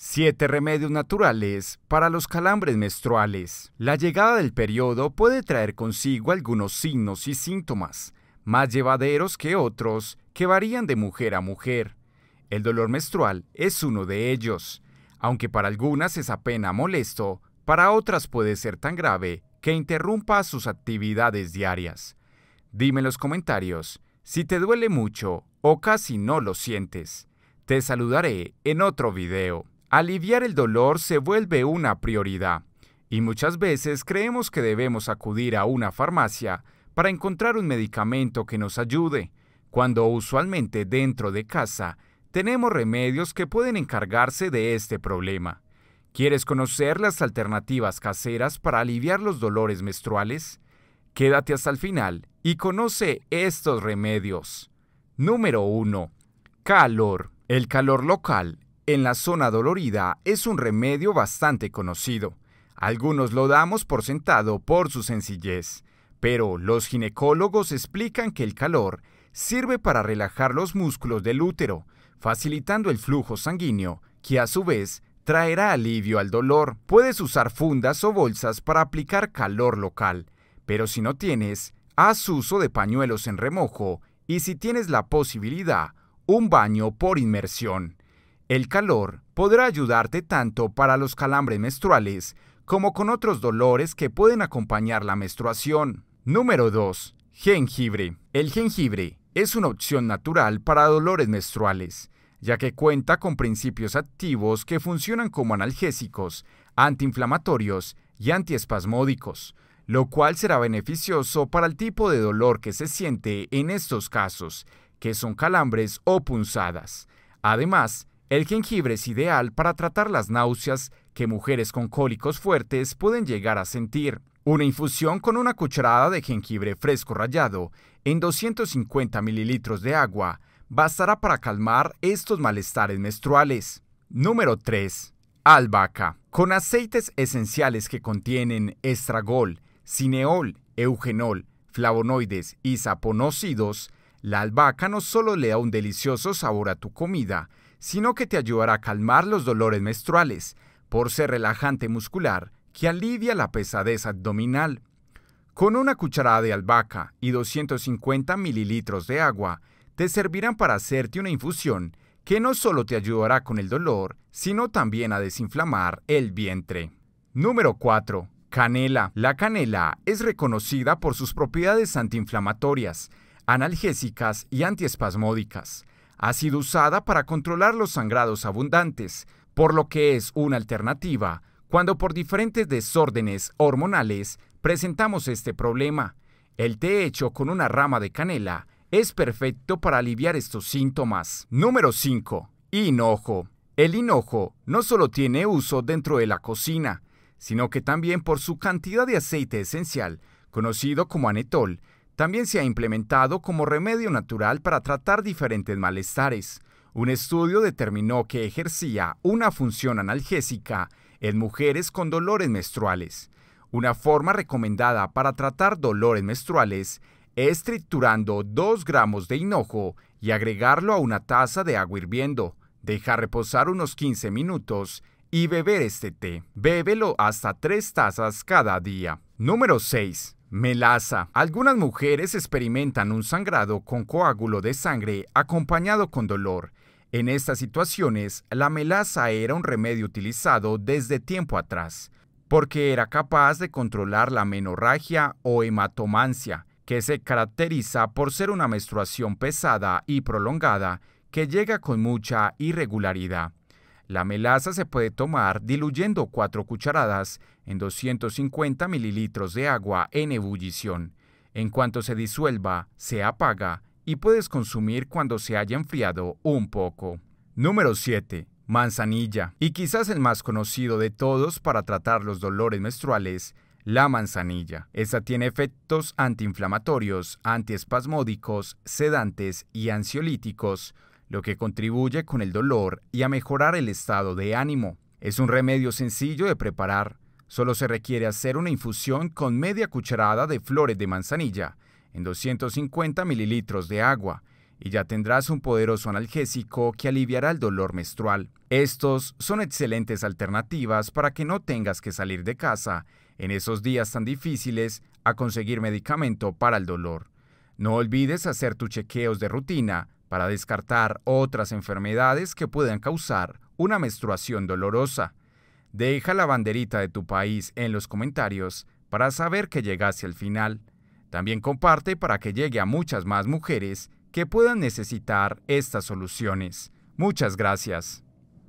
7 remedios naturales para los calambres menstruales. La llegada del periodo puede traer consigo algunos signos y síntomas, más llevaderos que otros, que varían de mujer a mujer. El dolor menstrual es uno de ellos, aunque para algunas es apenas molesto, para otras puede ser tan grave que interrumpa sus actividades diarias. Dime en los comentarios si te duele mucho o casi no lo sientes. Te saludaré en otro video. Aliviar el dolor se vuelve una prioridad y muchas veces creemos que debemos acudir a una farmacia para encontrar un medicamento que nos ayude, cuando usualmente dentro de casa tenemos remedios que pueden encargarse de este problema. ¿Quieres conocer las alternativas caseras para aliviar los dolores menstruales? Quédate hasta el final y conoce estos remedios. Número 1. Calor. El calor local en la zona dolorida es un remedio bastante conocido. Algunos lo damos por sentado por su sencillez, pero los ginecólogos explican que el calor sirve para relajar los músculos del útero, facilitando el flujo sanguíneo, que a su vez traerá alivio al dolor. Puedes usar fundas o bolsas para aplicar calor local, pero si no tienes, haz uso de pañuelos en remojo y si tienes la posibilidad, un baño por inmersión. El calor podrá ayudarte tanto para los calambres menstruales como con otros dolores que pueden acompañar la menstruación. Número 2. Jengibre. El jengibre es una opción natural para dolores menstruales, ya que cuenta con principios activos que funcionan como analgésicos, antiinflamatorios y antiespasmódicos, lo cual será beneficioso para el tipo de dolor que se siente en estos casos, que son calambres o punzadas. Además, el jengibre es ideal para tratar las náuseas que mujeres con cólicos fuertes pueden llegar a sentir. Una infusión con una cucharada de jengibre fresco rallado en 250 mililitros de agua bastará para calmar estos malestares menstruales. Número 3. Albahaca. Con aceites esenciales que contienen estragol, cineol, eugenol, flavonoides y saponócidos, la albahaca no solo le da un delicioso sabor a tu comida, sino que te ayudará a calmar los dolores menstruales por ser relajante muscular que alivia la pesadez abdominal. Con una cucharada de albahaca y 250 mililitros de agua, te servirán para hacerte una infusión que no solo te ayudará con el dolor, sino también a desinflamar el vientre. Número 4. Canela. La canela es reconocida por sus propiedades antiinflamatorias, analgésicas y antiespasmódicas ha sido usada para controlar los sangrados abundantes, por lo que es una alternativa cuando por diferentes desórdenes hormonales presentamos este problema. El té hecho con una rama de canela es perfecto para aliviar estos síntomas. Número 5. Hinojo. El hinojo no solo tiene uso dentro de la cocina, sino que también por su cantidad de aceite esencial, conocido como anetol, también se ha implementado como remedio natural para tratar diferentes malestares. Un estudio determinó que ejercía una función analgésica en mujeres con dolores menstruales. Una forma recomendada para tratar dolores menstruales es triturando 2 gramos de hinojo y agregarlo a una taza de agua hirviendo. Deja reposar unos 15 minutos y beber este té. Bébelo hasta 3 tazas cada día. Número 6. Melaza. Algunas mujeres experimentan un sangrado con coágulo de sangre acompañado con dolor. En estas situaciones, la melaza era un remedio utilizado desde tiempo atrás, porque era capaz de controlar la menorragia o hematomancia, que se caracteriza por ser una menstruación pesada y prolongada que llega con mucha irregularidad. La melaza se puede tomar diluyendo 4 cucharadas en 250 mililitros de agua en ebullición. En cuanto se disuelva, se apaga y puedes consumir cuando se haya enfriado un poco. Número 7. Manzanilla. Y quizás el más conocido de todos para tratar los dolores menstruales, la manzanilla. Esta tiene efectos antiinflamatorios, antiespasmódicos, sedantes y ansiolíticos lo que contribuye con el dolor y a mejorar el estado de ánimo. Es un remedio sencillo de preparar. Solo se requiere hacer una infusión con media cucharada de flores de manzanilla en 250 mililitros de agua y ya tendrás un poderoso analgésico que aliviará el dolor menstrual. Estos son excelentes alternativas para que no tengas que salir de casa en esos días tan difíciles a conseguir medicamento para el dolor. No olvides hacer tus chequeos de rutina para descartar otras enfermedades que puedan causar una menstruación dolorosa. Deja la banderita de tu país en los comentarios para saber que llegaste al final. También comparte para que llegue a muchas más mujeres que puedan necesitar estas soluciones. Muchas gracias.